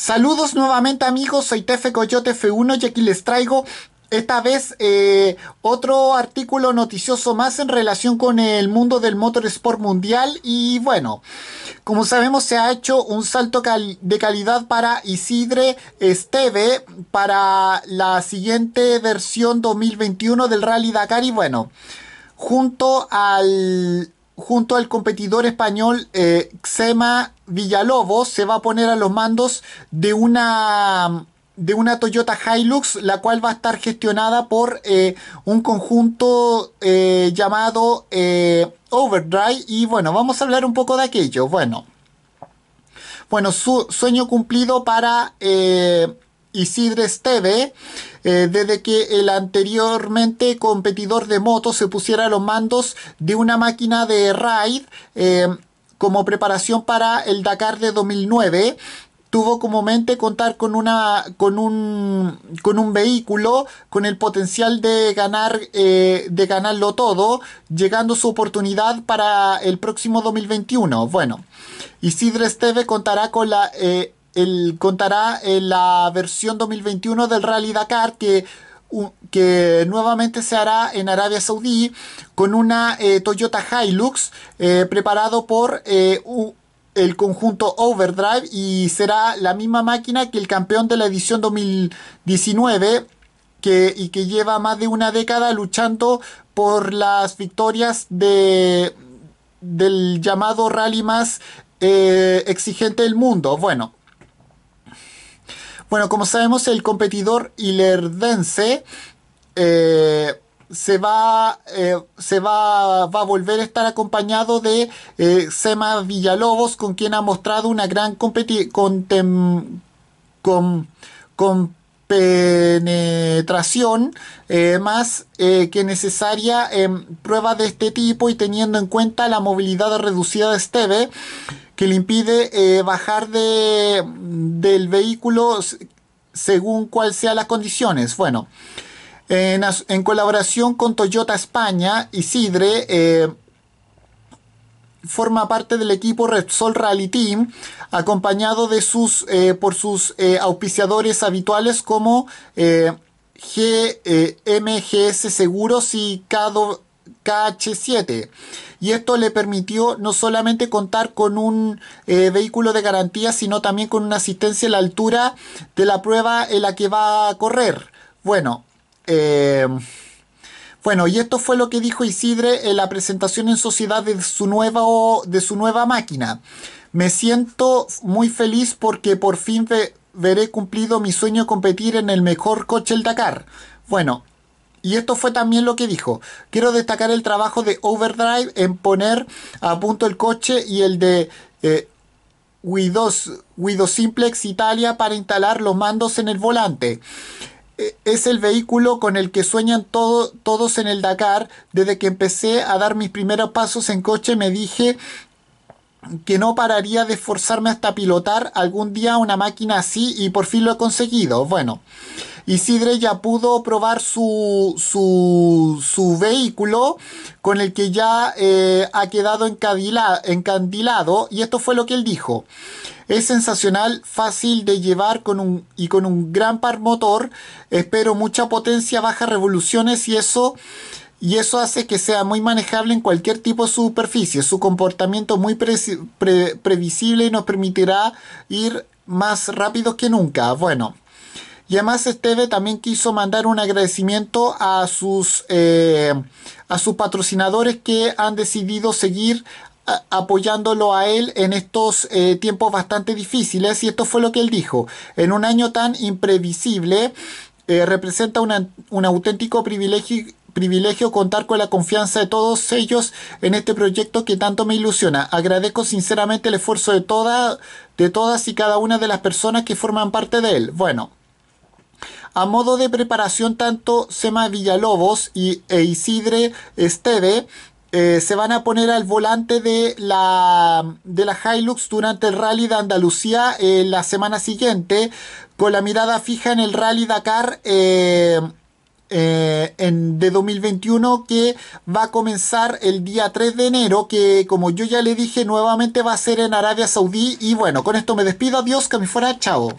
Saludos nuevamente amigos, soy Tefe Coyote F1 y aquí les traigo esta vez eh, otro artículo noticioso más en relación con el mundo del motorsport mundial y bueno, como sabemos se ha hecho un salto de calidad para Isidre Esteve para la siguiente versión 2021 del Rally Dakar y bueno, junto al junto al competidor español eh, Xema Villalobos, se va a poner a los mandos de una de una Toyota Hilux, la cual va a estar gestionada por eh, un conjunto eh, llamado Overdrive. Y bueno, vamos a hablar un poco de aquello. Bueno, bueno su sueño cumplido para Isidre Esteve, eh, desde que el anteriormente competidor de moto se pusiera a los mandos de una máquina de raid eh, como preparación para el Dakar de 2009 tuvo como mente contar con una con un con un vehículo con el potencial de ganar eh, de ganarlo todo llegando su oportunidad para el próximo 2021 bueno Isidre Esteve contará con la contará en la versión 2021 del Rally Dakar que, que nuevamente se hará en Arabia Saudí con una eh, Toyota Hilux eh, preparado por eh, el conjunto Overdrive y será la misma máquina que el campeón de la edición 2019 que, y que lleva más de una década luchando por las victorias de, del llamado rally más exigente del mundo. Bueno, bueno, como sabemos, el competidor hilerdense eh, se va, eh, se va, va a volver a estar acompañado de eh, Sema Villalobos, con quien ha mostrado una gran con con compenetración más que necesaria en pruebas de este tipo y teniendo en cuenta la movilidad reducida de Esteve que le impide eh, bajar de, del vehículo según cuál sean las condiciones. Bueno, en, colaboración con Toyota España, Isidre eh, forma parte del equipo Repsol Rally Team, acompañado de sus, eh, por sus eh, auspiciadores habituales como GMGS Seguros y Cado KH7. Y esto le permitió no solamente contar con un eh, vehículo de garantía, sino también con una asistencia a la altura de la prueba en la que va a correr. Bueno, eh, bueno, y esto fue lo que dijo Isidre en la presentación en sociedad de su, nueva, de su nueva máquina. Me siento muy feliz porque por fin veré cumplido mi sueño competir en el mejor coche el Dakar. Bueno, y esto fue también lo que dijo. Quiero destacar el trabajo de Overdrive en poner a punto el coche y el de eh, Simplex Italia para instalar los mandos en el volante. E, es el vehículo con el que sueñan todos en el Dakar. Desde que empecé a dar mis primeros pasos en coche me dije que no pararía de esforzarme hasta pilotar algún día una máquina así y por fin lo he conseguido. Bueno, Isidre ya pudo probar su, su, vehículo con el que ya eh, ha quedado encandilado y esto fue lo que él dijo. Es sensacional, fácil de llevar con un, y con un gran par motor. Espero mucha potencia, bajas revoluciones y eso y eso hace que sea muy manejable en cualquier tipo de superficie. Su comportamiento muy y previsible nos permitirá ir más rápido que nunca. Bueno. Y además Esteve también quiso mandar un agradecimiento a sus, eh, a sus patrocinadores que han decidido seguir apoyándolo a él en estos eh, tiempos bastante difíciles y esto fue lo que él dijo en un año tan imprevisible eh, representa un auténtico privilegio privilegio contar con la confianza de todos ellos en este proyecto que tanto me ilusiona. Agradezco sinceramente el esfuerzo de, toda, de todas y cada una de las personas que forman parte de él. Bueno, a modo de preparación, tanto Sema Villalobos y, e Isidre Esteve eh, se van a poner al volante de la, de la Hilux durante el rally de Andalucía en eh, la semana siguiente, con la mirada fija en el rally Dakar. Eh, eh, en, de 2021 que va a comenzar el día 3 de enero, que como yo ya le dije nuevamente va a ser en Arabia Saudí. Y bueno, con esto me despido, adiós, que me fuera, chao.